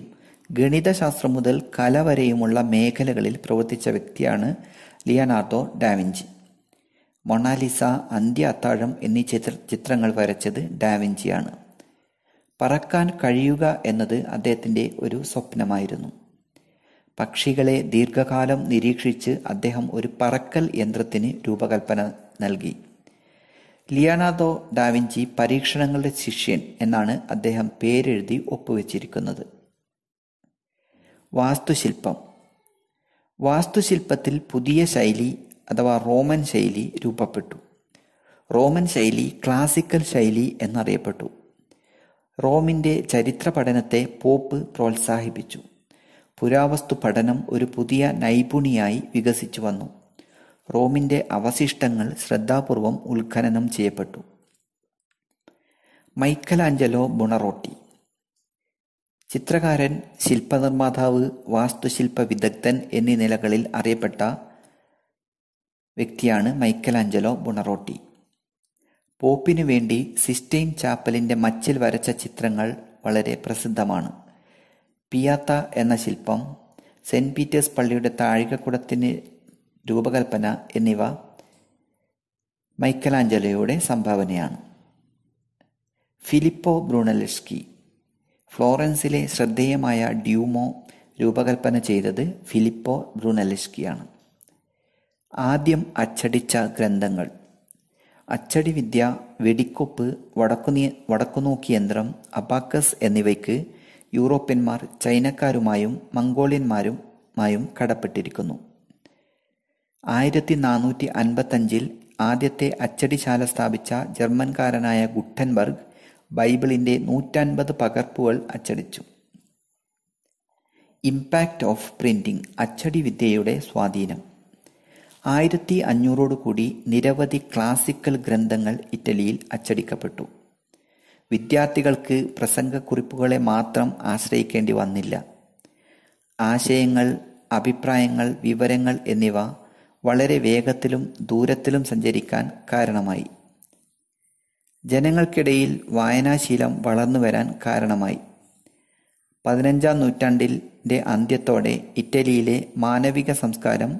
ഗണിതശാസ്ത്രം മുതൽ കല വരെയുമുള്ള മേഖലകളിൽ പ്രവർത്തിച്ച വ്യക്തിയാണ് ലിയനാർഡോ ഡാവിഞ്ചി മൊണാലിസ അന്ത്യ അത്താഴം എന്നീ ചിത്ര ചിത്രങ്ങൾ വരച്ചത് ഡാവിഞ്ചിയാണ് പറക്കാൻ കഴിയുക എന്നത് അദ്ദേഹത്തിൻ്റെ ഒരു സ്വപ്നമായിരുന്നു പക്ഷികളെ ദീർഘകാലം നിരീക്ഷിച്ച് അദ്ദേഹം ഒരു പറക്കൽ യന്ത്രത്തിന് രൂപകൽപ്പന നൽകി ലിയാനാദോ ഡാവിഞ്ചി പരീക്ഷണങ്ങളുടെ ശിഷ്യൻ എന്നാണ് അദ്ദേഹം പേരെഴുതി ഒപ്പുവെച്ചിരിക്കുന്നത് വാസ്തുശില്പം വാസ്തുശില്പത്തിൽ പുതിയ ശൈലി അഥവാ റോമൻ ശൈലി രൂപപ്പെട്ടു റോമൻ ശൈലി ക്ലാസിക്കൽ ശൈലി എന്നറിയപ്പെട്ടു റോമിൻ്റെ ചരിത്ര പഠനത്തെ പോപ്പ് പ്രോത്സാഹിപ്പിച്ചു പുരാവസ്തു പഠനം ഒരു പുതിയ നൈപുണിയായി വികസിച്ചു വന്നു റോമിൻ്റെ അവശിഷ്ടങ്ങൾ ശ്രദ്ധാപൂർവം ഉത്ഖനനം ചെയ്യപ്പെട്ടു മൈക്കലാഞ്ചലോ ബുണറോട്ടി ചിത്രകാരൻ ശില്പനിർമ്മാതാവ് വാസ്തുശില്പ വിദഗ്ധൻ എന്നീ നിലകളിൽ അറിയപ്പെട്ട വ്യക്തിയാണ് മൈക്കലാഞ്ചലോ ബുണറോട്ടി പോപ്പിനു വേണ്ടി സിസ്റ്റൈൻ ചാപ്പലിൻ്റെ മച്ചിൽ വരച്ച ചിത്രങ്ങൾ വളരെ പ്രസിദ്ധമാണ് പിയാത്ത എന്ന ശില്പം സെൻറ്റ് പീറ്റേഴ്സ് പള്ളിയുടെ താഴികക്കുടത്തിന് രൂപകൽപ്പന എന്നിവ മൈക്കലാഞ്ചലയുടെ സംഭാവനയാണ് ഫിലിപ്പോ ബ്രൂണലെഷ്കി ഫ്ലോറൻസിലെ ശ്രദ്ധേയമായ ഡ്യൂമോ രൂപകൽപ്പന ചെയ്തത് ഫിലിപ്പോ ബ്രൂണലെഷ്കിയാണ് ആദ്യം അച്ചടിച്ച ഗ്രന്ഥങ്ങൾ അച്ചടിവിദ്യ വെടിക്കൊപ്പ് വടക്കുനീ വടക്കുനോക്കി യന്ത്രം അബാക്കസ് എന്നിവയ്ക്ക് യൂറോപ്യന്മാർ ചൈനക്കാരുമായും മംഗോളിയന്മാരുമായും കടപ്പെട്ടിരിക്കുന്നു ആയിരത്തി നാനൂറ്റി അൻപത്തഞ്ചിൽ ആദ്യത്തെ അച്ചടിശാല സ്ഥാപിച്ച ജർമ്മൻകാരനായ ഗുട്ടൻബർഗ് ബൈബിളിൻ്റെ നൂറ്റൻപത് പകർപ്പുകൾ അച്ചടിച്ചു ഇമ്പാക്റ്റ് ഓഫ് പ്രിൻറ്റിംഗ് അച്ചടി വിദ്യയുടെ സ്വാധീനം ആയിരത്തി അഞ്ഞൂറോടുകൂടി നിരവധി ക്ലാസിക്കൽ ഗ്രന്ഥങ്ങൾ ഇറ്റലിയിൽ അച്ചടിക്കപ്പെട്ടു വിദ്യാർത്ഥികൾക്ക് പ്രസംഗക്കുറിപ്പുകളെ മാത്രം ആശ്രയിക്കേണ്ടി വന്നില്ല ആശയങ്ങൾ അഭിപ്രായങ്ങൾ വിവരങ്ങൾ എന്നിവ വളരെ വേഗത്തിലും ദൂരത്തിലും സഞ്ചരിക്കാൻ കാരണമായി ജനങ്ങൾക്കിടയിൽ വായനാശീലം വളർന്നു വരാൻ കാരണമായി പതിനഞ്ചാം നൂറ്റാണ്ടിൻ്റെ അന്ത്യത്തോടെ ഇറ്റലിയിലെ മാനവിക സംസ്കാരം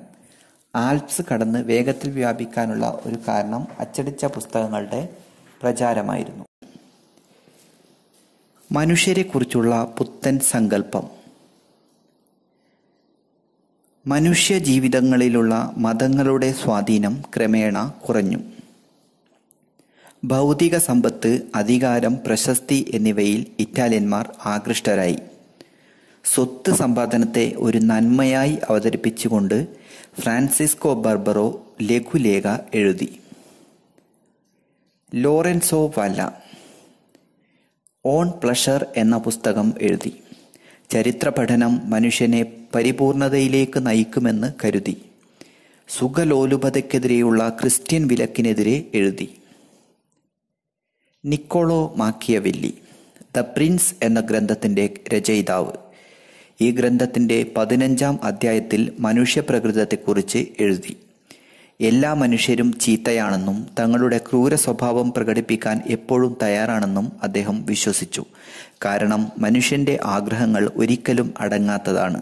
ആൽപ്സ് കടന്ന് വേഗത്തിൽ വ്യാപിക്കാനുള്ള ഒരു കാരണം അച്ചടിച്ച പുസ്തകങ്ങളുടെ പ്രചാരമായിരുന്നു മനുഷ്യരെക്കുറിച്ചുള്ള പുത്തൻ സങ്കല്പം മനുഷ്യ ജീവിതങ്ങളിലുള്ള മതങ്ങളുടെ സ്വാധീനം ക്രമേണ കുറഞ്ഞു ഭൗതിക സമ്പത്ത് അധികാരം പ്രശസ്തി എന്നിവയിൽ ഇറ്റാലിയന്മാർ ആകൃഷ്ടരായി സ്വത്ത് സമ്പാദനത്തെ ഒരു നന്മയായി അവതരിപ്പിച്ചുകൊണ്ട് ഫ്രാൻസിസ്കോ ബർബറോ ലഘുലേഖ എഴുതി ലോറൻസോ വല്ല ഓൺ പ്ലഷർ എന്ന പുസ്തകം എഴുതി ചരിത്ര പഠനം മനുഷ്യനെ പരിപൂർണതയിലേക്ക് നയിക്കുമെന്ന് കരുതി സുഖലോലുപതയ്ക്കെതിരെയുള്ള ക്രിസ്ത്യൻ വിലക്കിനെതിരെ എഴുതി നിക്കോളോ മാക്കിയവെല്ലി ദ പ്രിൻസ് എന്ന ഗ്രന്ഥത്തിൻ്റെ രചയിതാവ് ഈ ഗ്രന്ഥത്തിൻ്റെ പതിനഞ്ചാം അധ്യായത്തിൽ മനുഷ്യപ്രകൃതത്തെക്കുറിച്ച് എഴുതി എല്ലാ മനുഷ്യരും ചീത്തയാണെന്നും തങ്ങളുടെ ക്രൂര സ്വഭാവം പ്രകടിപ്പിക്കാൻ എപ്പോഴും തയ്യാറാണെന്നും അദ്ദേഹം വിശ്വസിച്ചു കാരണം മനുഷ്യൻ്റെ ആഗ്രഹങ്ങൾ ഒരിക്കലും അടങ്ങാത്തതാണ്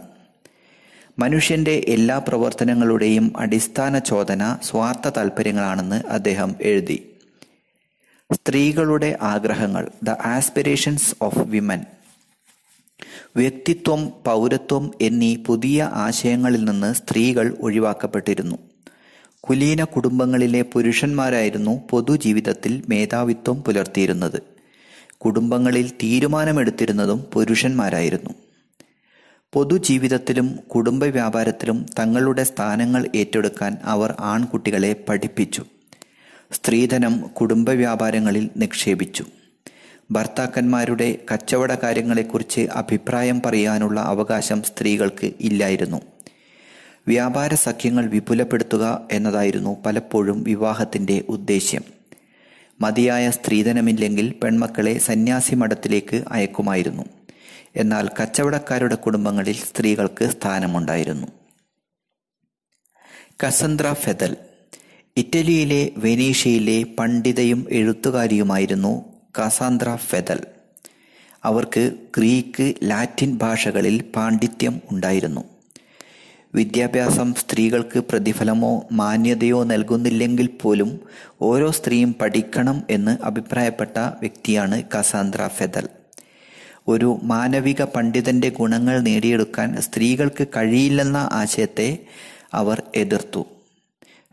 മനുഷ്യൻ്റെ എല്ലാ പ്രവർത്തനങ്ങളുടെയും അടിസ്ഥാന ചോദന സ്വാർത്ഥ താൽപ്പര്യങ്ങളാണെന്ന് അദ്ദേഹം എഴുതി സ്ത്രീകളുടെ ആഗ്രഹങ്ങൾ ദ ആസ്പിറേഷൻസ് ഓഫ് വിമൻ വ്യക്തിത്വം പൗരത്വം എന്നീ പുതിയ ആശയങ്ങളിൽ നിന്ന് സ്ത്രീകൾ ഒഴിവാക്കപ്പെട്ടിരുന്നു കുലീന കുടുംബങ്ങളിലെ പുരുഷന്മാരായിരുന്നു പൊതുജീവിതത്തിൽ മേധാവിത്വം പുലർത്തിയിരുന്നത് കുടുംബങ്ങളിൽ തീരുമാനമെടുത്തിരുന്നതും പുരുഷന്മാരായിരുന്നു പൊതുജീവിതത്തിലും കുടുംബ വ്യാപാരത്തിലും തങ്ങളുടെ സ്ഥാനങ്ങൾ ഏറ്റെടുക്കാൻ അവർ ആൺകുട്ടികളെ പഠിപ്പിച്ചു സ്ത്രീധനം കുടുംബ വ്യാപാരങ്ങളിൽ നിക്ഷേപിച്ചു ഭർത്താക്കന്മാരുടെ കച്ചവട കാര്യങ്ങളെക്കുറിച്ച് അഭിപ്രായം പറയാനുള്ള അവകാശം സ്ത്രീകൾക്ക് ഇല്ലായിരുന്നു വ്യാപാര സഖ്യങ്ങൾ വിപുലപ്പെടുത്തുക എന്നതായിരുന്നു പലപ്പോഴും വിവാഹത്തിൻ്റെ ഉദ്ദേശ്യം മതിയായ സ്ത്രീധനമില്ലെങ്കിൽ പെൺമക്കളെ സന്യാസി മഠത്തിലേക്ക് അയക്കുമായിരുന്നു എന്നാൽ കച്ചവടക്കാരുടെ കുടുംബങ്ങളിൽ സ്ത്രീകൾക്ക് സ്ഥാനമുണ്ടായിരുന്നു കസന്ദ്ര ഫെദൽ ഇറ്റലിയിലെ വെനീഷ്യയിലെ പണ്ഡിതയും എഴുത്തുകാരിയുമായിരുന്നു കസാന്ദ്ര ഫെതൽ അവർക്ക് ഗ്രീക്ക് ലാറ്റിൻ ഭാഷകളിൽ പാണ്ഡിത്യം ഉണ്ടായിരുന്നു വിദ്യാഭ്യാസം സ്ത്രീകൾക്ക് പ്രതിഫലമോ മാന്യതയോ നൽകുന്നില്ലെങ്കിൽ പോലും ഓരോ സ്ത്രീയും പഠിക്കണം എന്ന് അഭിപ്രായപ്പെട്ട വ്യക്തിയാണ് കസാന്ദ്ര ഫെതൽ ഒരു മാനവിക പണ്ഡിതന്റെ ഗുണങ്ങൾ നേടിയെടുക്കാൻ സ്ത്രീകൾക്ക് കഴിയില്ലെന്ന ആശയത്തെ അവർ എതിർത്തു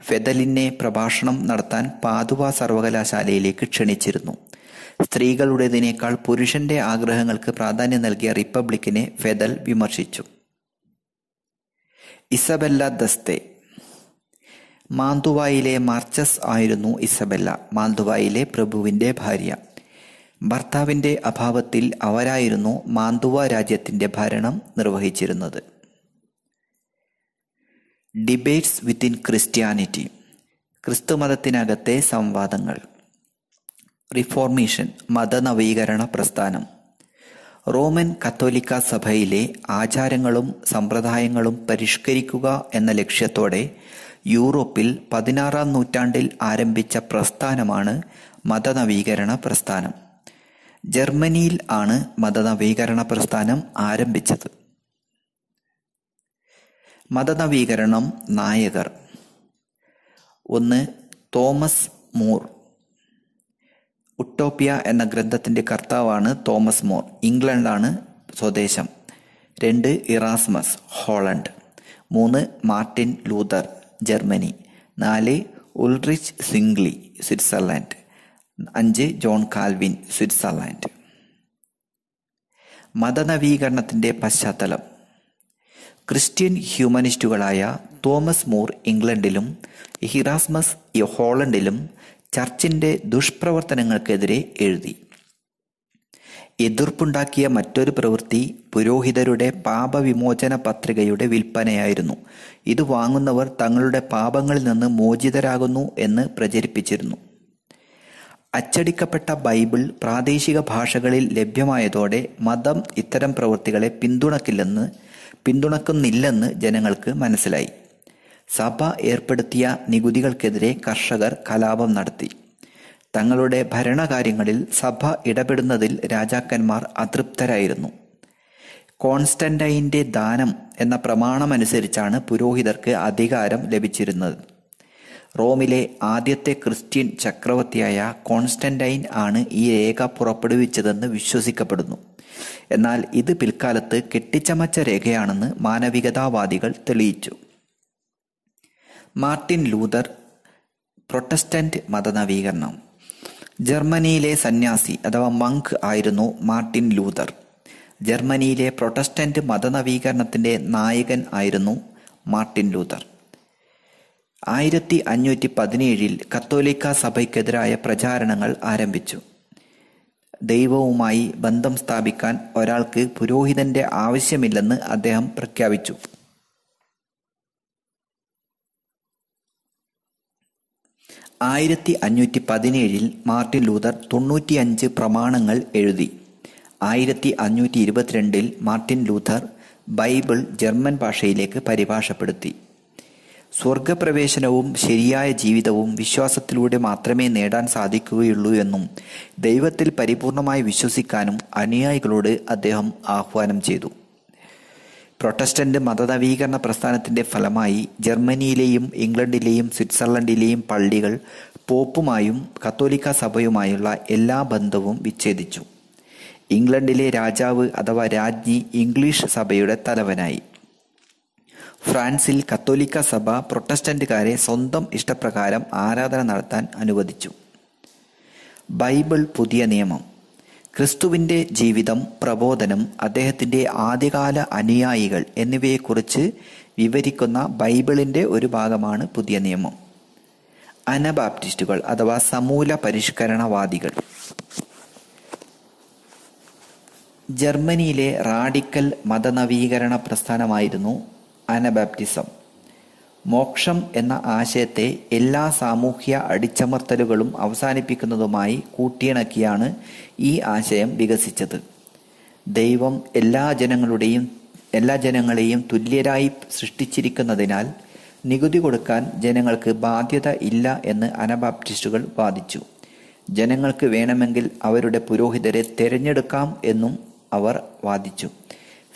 ഫെദലിനെ പ്രഭാഷണം നടത്താൻ പാതുവ സർവകലാശാലയിലേക്ക് ക്ഷണിച്ചിരുന്നു സ്ത്രീകളുടേതിനേക്കാൾ പുരുഷന്റെ ആഗ്രഹങ്ങൾക്ക് പ്രാധാന്യം നൽകിയ റിപ്പബ്ലിക്കിനെ ഫെദൽ വിമർശിച്ചു ഇസബെല്ല ദസ്തേ മാന്തുവായിലെ മാർച്ചസ് ആയിരുന്നു ഇസബെല്ല മാന്തുവായിലെ പ്രഭുവിൻ്റെ ഭാര്യ ഭർത്താവിൻ്റെ അഭാവത്തിൽ അവരായിരുന്നു മാന്തുവ രാജ്യത്തിൻ്റെ ഭരണം നിർവഹിച്ചിരുന്നത് ഡിബേറ്റ്സ് വിത്തിൻ ക്രിസ്ത്യാനിറ്റി ക്രിസ്തുമതത്തിനകത്തെ സംവാദങ്ങൾ റിഫോർമേഷൻ മതനവീകരണ പ്രസ്ഥാനം റോമൻ കത്തോലിക്ക സഭയിലെ ആചാരങ്ങളും സമ്പ്രദായങ്ങളും പരിഷ്കരിക്കുക എന്ന ലക്ഷ്യത്തോടെ യൂറോപ്പിൽ പതിനാറാം നൂറ്റാണ്ടിൽ ആരംഭിച്ച പ്രസ്ഥാനമാണ് മതനവീകരണ പ്രസ്ഥാനം ജർമ്മനിയിൽ ആണ് മതനവീകരണ പ്രസ്ഥാനം ആരംഭിച്ചത് മതനവീകരണം നായകർ ഒന്ന് തോമസ് മൂർ ഉട്ടോപ്പിയ എന്ന ഗ്രന്ഥത്തിൻ്റെ കർത്താവാണ് തോമസ് മോർ ഇംഗ്ലണ്ടാണ് സ്വദേശം രണ്ട് ഇറാസ്മസ് ഹോളണ്ട് മൂന്ന് മാർട്ടിൻ ലൂതർ ജർമ്മനി നാല് ഉൾറിച്ച് സിംഗ്ലി സ്വിറ്റ്സർലാൻഡ് അഞ്ച് ജോൺ കാൽവിൻ സ്വിറ്റ്സർലാൻഡ് മതനവീകരണത്തിൻ്റെ പശ്ചാത്തലം ക്രിസ്ത്യൻ ഹ്യൂമനിസ്റ്റുകളായ തോമസ് മൂർ ഇംഗ്ലണ്ടിലും ഹിറാസ്മസ് ഹോളണ്ടിലും ചർച്ചിൻ്റെ ദുഷ്പ്രവർത്തനങ്ങൾക്കെതിരെ എഴുതി എതിർപ്പുണ്ടാക്കിയ മറ്റൊരു പ്രവൃത്തി പുരോഹിതരുടെ പാപവിമോചന പത്രികയുടെ വിൽപ്പനയായിരുന്നു ഇത് വാങ്ങുന്നവർ തങ്ങളുടെ പാപങ്ങളിൽ നിന്ന് മോചിതരാകുന്നു എന്ന് പ്രചരിപ്പിച്ചിരുന്നു അച്ചടിക്കപ്പെട്ട ബൈബിൾ പ്രാദേശിക ഭാഷകളിൽ ലഭ്യമായതോടെ മതം ഇത്തരം പ്രവൃത്തികളെ പിന്തുണക്കില്ലെന്ന് പിന്തുണക്കുന്നില്ലെന്ന് ജനങ്ങൾക്ക് മനസ്സിലായി സഭ ഏർപ്പെടുത്തിയ നികുതികൾക്കെതിരെ കർഷകർ കലാപം നടത്തി തങ്ങളുടെ ഭരണകാര്യങ്ങളിൽ സഭ ഇടപെടുന്നതിൽ രാജാക്കന്മാർ അതൃപ്തരായിരുന്നു കോൺസ്റ്റന്റൈൻ്റെ ദാനം എന്ന പ്രമാണമനുസരിച്ചാണ് പുരോഹിതർക്ക് അധികാരം ലഭിച്ചിരുന്നത് റോമിലെ ആദ്യത്തെ ക്രിസ്ത്യൻ ചക്രവർത്തിയായ കോൺസ്റ്റന്റൈൻ ആണ് ഈ രേഖ പുറപ്പെടുവിച്ചതെന്ന് വിശ്വസിക്കപ്പെടുന്നു എന്നാൽ ഇത് പിൽക്കാലത്ത് കെട്ടിച്ചമച്ച രേഖയാണെന്ന് മാനവികതാവാദികൾ തെളിയിച്ചു മാർട്ടിൻ ലൂതർ പ്രൊട്ടസ്റ്റന്റ് മതനവീകരണം ജർമ്മനിയിലെ സന്യാസി അഥവാ മങ്ക് ആയിരുന്നു മാർട്ടിൻ ലൂതർ ജർമ്മനിയിലെ പ്രൊട്ടസ്റ്റന്റ് മതനവീകരണത്തിൻ്റെ നായകൻ ആയിരുന്നു മാർട്ടിൻ ലൂതർ ആയിരത്തി അഞ്ഞൂറ്റി പതിനേഴിൽ കത്തോലിക്ക സഭയ്ക്കെതിരായ പ്രചാരണങ്ങൾ ആരംഭിച്ചു ദൈവവുമായി ബന്ധം സ്ഥാപിക്കാൻ ഒരാൾക്ക് പുരോഹിതന്റെ ആവശ്യമില്ലെന്ന് അദ്ദേഹം പ്രഖ്യാപിച്ചു ആയിരത്തി അഞ്ഞൂറ്റി പതിനേഴിൽ മാർട്ടിൻ ലൂതർ തൊണ്ണൂറ്റിയഞ്ച് പ്രമാണങ്ങൾ എഴുതി ആയിരത്തി അഞ്ഞൂറ്റി ഇരുപത്തിരണ്ടിൽ മാർട്ടിൻ ലൂഥർ ബൈബിൾ ജർമ്മൻ ഭാഷയിലേക്ക് പരിഭാഷപ്പെടുത്തി സ്വർഗപ്രവേശനവും ശരിയായ ജീവിതവും വിശ്വാസത്തിലൂടെ മാത്രമേ നേടാൻ സാധിക്കുകയുള്ളൂ എന്നും ദൈവത്തിൽ പരിപൂർണമായി വിശ്വസിക്കാനും അനുയായികളോട് അദ്ദേഹം ആഹ്വാനം ചെയ്തു പ്രൊട്ടസ്റ്റന്റ് മതനവീകരണ പ്രസ്ഥാനത്തിൻ്റെ ഫലമായി ജർമ്മനിയിലെയും ഇംഗ്ലണ്ടിലെയും സ്വിറ്റ്സർലൻഡിലെയും പള്ളികൾ പോപ്പുമായും കത്തോലിക്ക സഭയുമായുള്ള എല്ലാ ബന്ധവും വിച്ഛേദിച്ചു ഇംഗ്ലണ്ടിലെ രാജാവ് അഥവാ രാജ്ഞി ഇംഗ്ലീഷ് സഭയുടെ തലവനായി ഫ്രാൻസിൽ കത്തോലിക്ക സഭ പ്രൊട്ടസ്റ്റന്റുകാരെ സ്വന്തം ഇഷ്ടപ്രകാരം ആരാധന നടത്താൻ അനുവദിച്ചു ബൈബിൾ പുതിയ നിയമം ക്രിസ്തുവിൻ്റെ ജീവിതം പ്രബോധനം അദ്ദേഹത്തിൻ്റെ ആദ്യകാല അനുയായികൾ എന്നിവയെക്കുറിച്ച് വിവരിക്കുന്ന ബൈബിളിൻ്റെ ഒരു ഭാഗമാണ് പുതിയ നിയമം അനബാപ്റ്റിസ്റ്റുകൾ അഥവാ സമൂല പരിഷ്കരണവാദികൾ ജർമ്മനിയിലെ റാഡിക്കൽ മതനവീകരണ പ്രസ്ഥാനമായിരുന്നു അനബാപ്റ്റിസം മോക്ഷം എന്ന ആശയത്തെ എല്ലാ സാമൂഹ്യ അടിച്ചമർത്തലുകളും അവസാനിപ്പിക്കുന്നതുമായി കൂട്ടിയിണക്കിയാണ് ഈ ആശയം വികസിച്ചത് ദൈവം എല്ലാ ജനങ്ങളുടെയും എല്ലാ ജനങ്ങളെയും തുല്യരായി സൃഷ്ടിച്ചിരിക്കുന്നതിനാൽ നികുതി കൊടുക്കാൻ ജനങ്ങൾക്ക് ബാധ്യത ഇല്ല എന്ന് അനബാപ്റ്റിസ്റ്റുകൾ വാദിച്ചു ജനങ്ങൾക്ക് വേണമെങ്കിൽ അവരുടെ പുരോഹിതരെ തിരഞ്ഞെടുക്കാം എന്നും അവർ വാദിച്ചു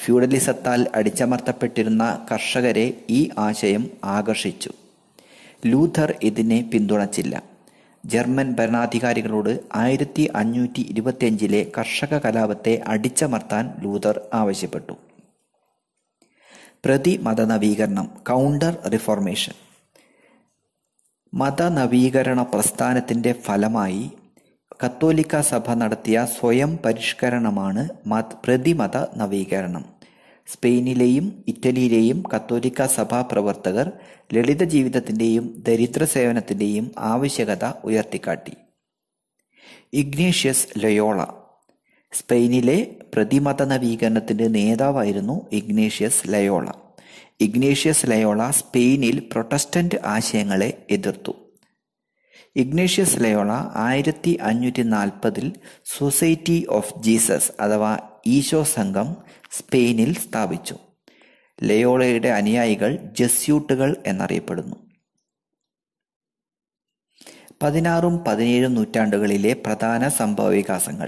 ഫ്യൂഡലിസത്താൽ അടിച്ചമർത്തപ്പെട്ടിരുന്ന കർഷകരെ ഈ ആശയം ആകർഷിച്ചു ലൂഥർ ഇതിനെ പിന്തുണച്ചില്ല ജർമ്മൻ ഭരണാധികാരികളോട് ആയിരത്തി അഞ്ഞൂറ്റി ഇരുപത്തിയഞ്ചിലെ കർഷക കലാപത്തെ അടിച്ചമർത്താൻ ലൂഥർ ആവശ്യപ്പെട്ടു പ്രതി മതനവീകരണം കൗണ്ടർ റിഫോർമേഷൻ മതനവീകരണ പ്രസ്ഥാനത്തിൻ്റെ ഫലമായി കത്തോലിക്ക സഭ നടത്തിയ സ്വയം പരിഷ്കരണമാണ് പ്രതിമത നവീകരണം സ്പെയിനിലെയും ഇറ്റലിയിലെയും കത്തോലിക്ക സഭാ പ്രവർത്തകർ ലളിത ജീവിതത്തിൻ്റെയും ദരിദ്ര സേവനത്തിൻ്റെയും ആവശ്യകത ഉയർത്തിക്കാട്ടി ഇഗ്നേഷ്യസ് ലയോള സ്പെയിനിലെ പ്രതിമത നവീകരണത്തിൻ്റെ നേതാവായിരുന്നു ഇഗ്നേഷ്യസ് ലയോള ഇഗ്നേഷ്യസ് ലയോള സ്പെയിനിൽ പ്രൊട്ടസ്റ്റൻ്റ് ആശയങ്ങളെ എതിർത്തു ഇഗ്നേഷ്യസ് ലയോള ആയിരത്തി അഞ്ഞൂറ്റി നാൽപ്പതിൽ സൊസൈറ്റി ഓഫ് ജീസസ് അഥവാ ഈശോ സംഘം സ്പെയിനിൽ സ്ഥാപിച്ചു ലയോളയുടെ അനുയായികൾ ജസ്യൂട്ടുകൾ എന്നറിയപ്പെടുന്നു പതിനാറും പതിനേഴും നൂറ്റാണ്ടുകളിലെ പ്രധാന സംഭവ വികാസങ്ങൾ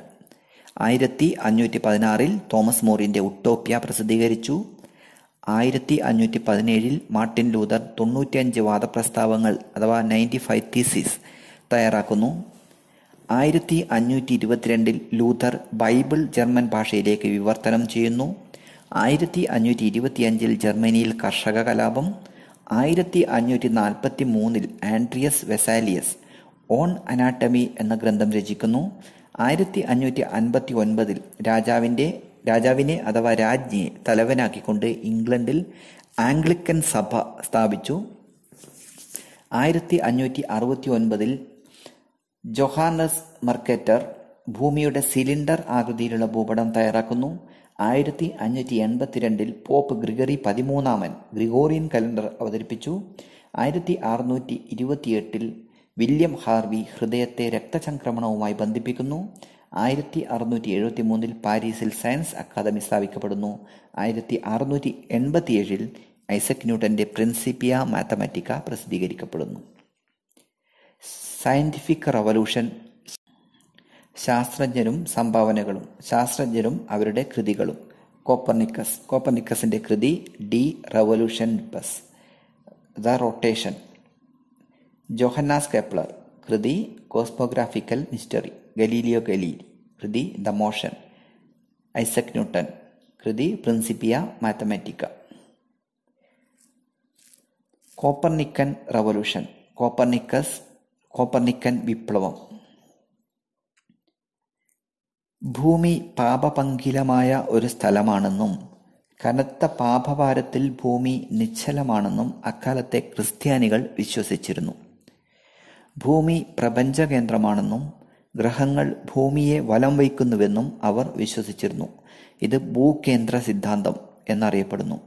ആയിരത്തി അഞ്ഞൂറ്റി പതിനാറിൽ തോമസ് മോറിൻ്റെ ഉട്ടോപ്യ പ്രസിദ്ധീകരിച്ചു ആയിരത്തി അഞ്ഞൂറ്റി പതിനേഴിൽ മാർട്ടിൻ ലൂതർ തൊണ്ണൂറ്റിയഞ്ച് വാദപ്രസ്താവങ്ങൾ അഥവാ നയൻറ്റി ഫൈവ് തീസിസ് തയ്യാറാക്കുന്നു ആയിരത്തി അഞ്ഞൂറ്റി ഇരുപത്തിരണ്ടിൽ ലൂഥർ ബൈബിൾ ജർമ്മൻ ഭാഷയിലേക്ക് വിവർത്തനം ചെയ്യുന്നു ആയിരത്തി അഞ്ഞൂറ്റി ഇരുപത്തിയഞ്ചിൽ ജർമ്മനിയിൽ കർഷക കലാപം ആയിരത്തി അഞ്ഞൂറ്റി നാൽപ്പത്തി മൂന്നിൽ ആൻഡ്രിയസ് വെസാലിയസ് ഓൺ അനാട്ടമി എന്ന ഗ്രന്ഥം രചിക്കുന്നു ആയിരത്തി അഞ്ഞൂറ്റി അൻപത്തി ഒൻപതിൽ രാജാവിൻ്റെ രാജാവിനെ അഥവാ രാജ്ഞിയെ തലവനാക്കിക്കൊണ്ട് ഇംഗ്ലണ്ടിൽ ആംഗ്ലിക്കൻ സഭ സ്ഥാപിച്ചു ആയിരത്തി അഞ്ഞൂറ്റി അറുപത്തി ഒൻപതിൽ ജൊഹാനസ് മർക്കറ്റർ ഭൂമിയുടെ സിലിണ്ടർ ആകൃതിയിലുള്ള ഭൂപടം തയ്യാറാക്കുന്നു ആയിരത്തി അഞ്ഞൂറ്റി എൺപത്തിരണ്ടിൽ പോപ്പ് ഗ്രിഗറി പതിമൂന്നാമൻ ഗ്രിഗോറിയൻ കലണ്ടർ അവതരിപ്പിച്ചു ആയിരത്തി അറുന്നൂറ്റി ഇരുപത്തിയെട്ടിൽ വില്യം ഹാർവി ഹൃദയത്തെ രക്തചംക്രമണവുമായി ബന്ധിപ്പിക്കുന്നു ആയിരത്തി അറുന്നൂറ്റി എഴുപത്തി മൂന്നിൽ പാരീസിൽ സയൻസ് അക്കാദമി സ്ഥാപിക്കപ്പെടുന്നു ആയിരത്തി അറുന്നൂറ്റി എൺപത്തിയേഴിൽ ഐസക് ന്യൂട്ടന്റെ പ്രിൻസിപ്പിയ മാത്തമാറ്റിക്ക പ്രസിദ്ധീകരിക്കപ്പെടുന്നു സയൻറ്റിഫിക് റവല്യൂഷൻ ശാസ്ത്രജ്ഞരും സംഭാവനകളും ശാസ്ത്രജ്ഞരും അവരുടെ കൃതികളും കോപ്പർനിക്കസ് കോപ്പർണിക്കസിൻ്റെ കൃതി de revolutionibus the rotation Johannes Kepler കൃതി കോസ്മോഗ്രാഫിക്കൽ മിസ്റ്ററി ഗലീലിയോ ഗലീലി കൃതി ദ മോഷൻ ഐസക് ന്യൂട്ടൺ കൃതി Principia Mathematica Copernican revolution Copernicus Copernican വിപ്ലവം ഭൂമി പാപപങ്കിലമായ ഒരു സ്ഥലമാണെന്നും കനത്ത പാപഭാരത്തിൽ ഭൂമി നിശ്ചലമാണെന്നും അക്കാലത്തെ ക്രിസ്ത്യാനികൾ വിശ്വസിച്ചിരുന്നു ഭൂമി പ്രപഞ്ചകേന്ദ്രമാണെന്നും ഗ്രഹങ്ങൾ ഭൂമിയെ വലം വയ്ക്കുന്നുവെന്നും അവർ വിശ്വസിച്ചിരുന്നു ഇത് ഭൂകേന്ദ്ര സിദ്ധാന്തം എന്നറിയപ്പെടുന്നു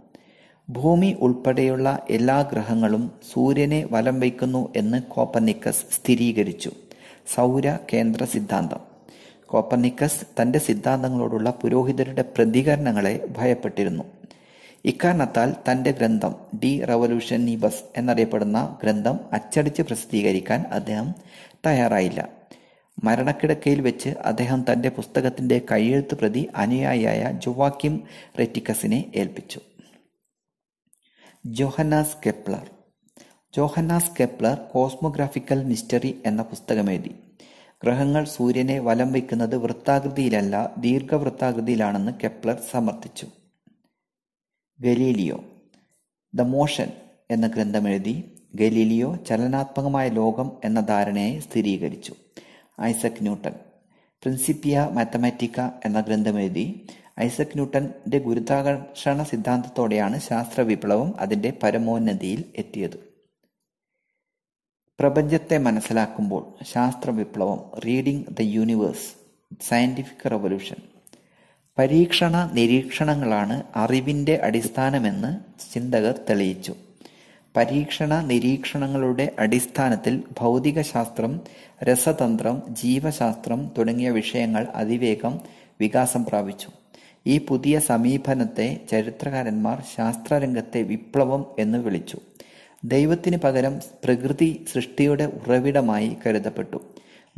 ഭൂമി ഉൾപ്പെടെയുള്ള എല്ലാ ഗ്രഹങ്ങളും സൂര്യനെ വലം വയ്ക്കുന്നു എന്ന് കോപ്പർനിക്കസ് സ്ഥിരീകരിച്ചു സൗര കേന്ദ്ര സിദ്ധാന്തം കോപ്പർനിക്കസ് തന്റെ സിദ്ധാന്തങ്ങളോടുള്ള പുരോഹിതരുടെ പ്രതികരണങ്ങളെ ഭയപ്പെട്ടിരുന്നു ഇക്കാരണത്താൽ തന്റെ ഗ്രന്ഥം ഡി റവല്യൂഷനിബസ് എന്നറിയപ്പെടുന്ന ഗ്രന്ഥം അച്ചടിച്ച് പ്രസിദ്ധീകരിക്കാൻ അദ്ദേഹം തയ്യാറായില്ല മരണക്കിടക്കയിൽ വെച്ച് അദ്ദേഹം തന്റെ പുസ്തകത്തിന്റെ കയ്യെഴുത്ത് പ്രതി അനുയായിയായ ജുവാക്കിം റെറ്റിക്കസിനെ ഏൽപ്പിച്ചു Johannes Kepler Johannes Kepler cosmographical mystery എന്ന പുസ്തകമെഴുതി ഗ്രഹങ്ങൾ സൂര്യനെ വലം വയ്ക്കുന്നത് വൃത്താകൃതിയിലല്ല ദീർഘവൃത്താകൃതിയിലാണെന്ന് കെപ്ലർ സമർത്ഥിച്ചു ഗലീലിയോ ദ മോഷൻ എന്ന ഗ്രന്ഥമെഴുതി ഗലീലിയോ ചലനാത്മകമായ ലോകം എന്ന ധാരണയെ സ്ഥിരീകരിച്ചു ഐസക് ന്യൂട്ടൺ പ്രിൻസിപ്പിയ മാത്തമാറ്റിക്ക എന്ന ഗ്രന്ഥമെഴുതി ഐസക് ന്യൂട്ടന്റെ ഗുരുത്വാകർഷണ സിദ്ധാന്തത്തോടെയാണ് ശാസ്ത്ര വിപ്ലവം അതിന്റെ പരമോന്നതിയിൽ എത്തിയത് പ്രപഞ്ചത്തെ മനസ്സിലാക്കുമ്പോൾ ശാസ്ത്ര വിപ്ലവം reading the universe scientific revolution പരീക്ഷണ നിരീക്ഷണങ്ങളാണ് അറിവിൻ്റെ അടിസ്ഥാനമെന്ന് ചിന്തകർ തെളിയിച്ചു പരീക്ഷണ നിരീക്ഷണങ്ങളുടെ അടിസ്ഥാനത്തിൽ ഭൗതികശാസ്ത്രം രസതന്ത്രം ജീവശാസ്ത്രം തുടങ്ങിയ വിഷയങ്ങൾ അതിവേഗം വികാസം പ്രാപിച്ചു ഈ പുതിയ സമീപനത്തെ ചരിത്രകാരന്മാർ ശാസ്ത്രരംഗത്തെ വിപ്ലവം എന്ന് വിളിച്ചു ദൈവത്തിന് പകരം പ്രകൃതി സൃഷ്ടിയുടെ ഉറവിടമായി കരുതപ്പെട്ടു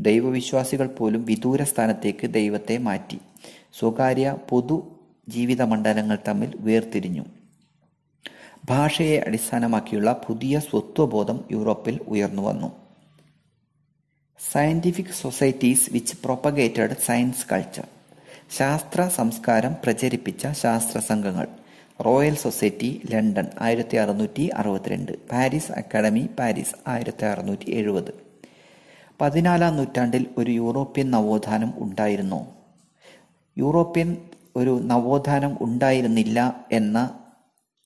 ദൈവവിശ്വാസികൾ പോലും വിദൂര സ്ഥാനത്തേക്ക് ദൈവത്തെ മാറ്റി സ്വകാര്യ പൊതു ജീവിത മണ്ഡലങ്ങൾ തമ്മിൽ വേർതിരിഞ്ഞു ഭാഷയെ അടിസ്ഥാനമാക്കിയുള്ള പുതിയ സ്വത്വബോധം യൂറോപ്പിൽ ഉയർന്നു വന്നു scientific societies which propagated science culture ശാസ്ത്ര സംസ്കാരം പ്രചരിപ്പിച്ച ശാസ്ത്ര സംഘങ്ങൾ റോയൽ സൊസൈറ്റി ലണ്ടൻ ആയിരത്തി അറുന്നൂറ്റി അറുപത്തിരണ്ട് പാരീസ് അക്കാഡമി പാരീസ് ആയിരത്തി അറുന്നൂറ്റി എഴുപത് പതിനാലാം നൂറ്റാണ്ടിൽ ഒരു യൂറോപ്യൻ നവോത്ഥാനം ഉണ്ടായിരുന്നു യൂറോപ്യൻ ഒരു നവോത്ഥാനം ഉണ്ടായിരുന്നില്ല എന്ന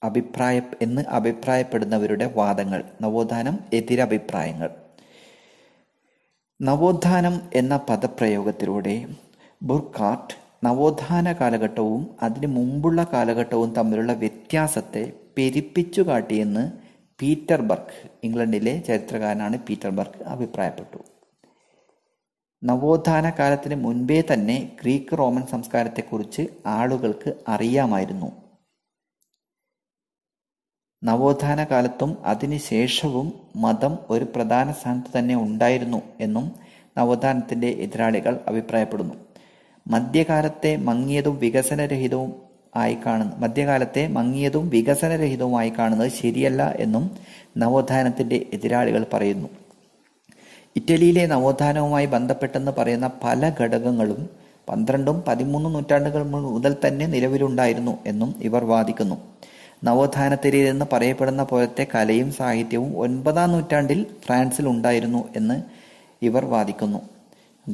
അഭിപ്രായ എന്ന് അഭിപ്രായപ്പെടുന്നവരുടെ വാദങ്ങൾ നവോത്ഥാനം എതിരഭിപ്രായങ്ങൾ നവോത്ഥാനം എന്ന പദപ്രയോഗത്തിലൂടെ ബുർക്കാർട്ട് നവോത്ഥാന കാലഘട്ടവും അതിന് മുമ്പുള്ള കാലഘട്ടവും തമ്മിലുള്ള വ്യത്യാസത്തെ പെരിപ്പിച്ചു കാട്ടിയെന്ന് പീറ്റർ ബർക്ക് ഇംഗ്ലണ്ടിലെ ചരിത്രകാരനാണ് പീറ്റർ ബർക്ക് അഭിപ്രായപ്പെട്ടു നവോത്ഥാന കാലത്തിന് മുൻപേ തന്നെ ഗ്രീക്ക് റോമൻ സംസ്കാരത്തെക്കുറിച്ച് ആളുകൾക്ക് അറിയാമായിരുന്നു നവോത്ഥാന കാലത്തും അതിനുശേഷവും മതം ഒരു പ്രധാന സ്ഥാനത്ത് തന്നെ ഉണ്ടായിരുന്നു എന്നും നവോത്ഥാനത്തിൻ്റെ എതിരാളികൾ അഭിപ്രായപ്പെടുന്നു മധ്യകാലത്തെ മങ്ങിയതും വികസനരഹിതവും ആയി കാണുന്നു മധ്യകാലത്തെ മങ്ങിയതും വികസനരഹിതവുമായി കാണുന്നത് ശരിയല്ല എന്നും നവോത്ഥാനത്തിന്റെ എതിരാളികൾ പറയുന്നു ഇറ്റലിയിലെ നവോത്ഥാനവുമായി ബന്ധപ്പെട്ടെന്ന് പറയുന്ന പല ഘടകങ്ങളും പന്ത്രണ്ടും പതിമൂന്നും നൂറ്റാണ്ടുകൾ മുതൽ തന്നെ നിലവിലുണ്ടായിരുന്നു എന്നും ഇവർ വാദിക്കുന്നു നവോത്ഥാനത്തിലെന്ന് പറയപ്പെടുന്ന പോലത്തെ കലയും സാഹിത്യവും ഒൻപതാം നൂറ്റാണ്ടിൽ ഫ്രാൻസിൽ ഉണ്ടായിരുന്നു എന്ന് ഇവർ വാദിക്കുന്നു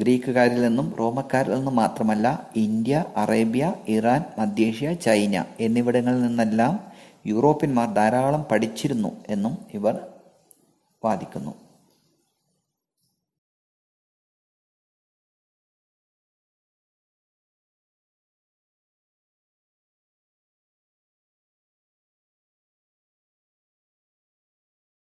ഗ്രീക്കുകാരിൽ നിന്നും റോമക്കാരിൽ നിന്നും മാത്രമല്ല ഇന്ത്യ അറേബ്യ ഇറാൻ മധ്യേഷ്യ ചൈന എന്നിവിടങ്ങളിൽ നിന്നെല്ലാം യൂറോപ്യന്മാർ ധാരാളം പഠിച്ചിരുന്നു എന്നും ഇവർ വാദിക്കുന്നു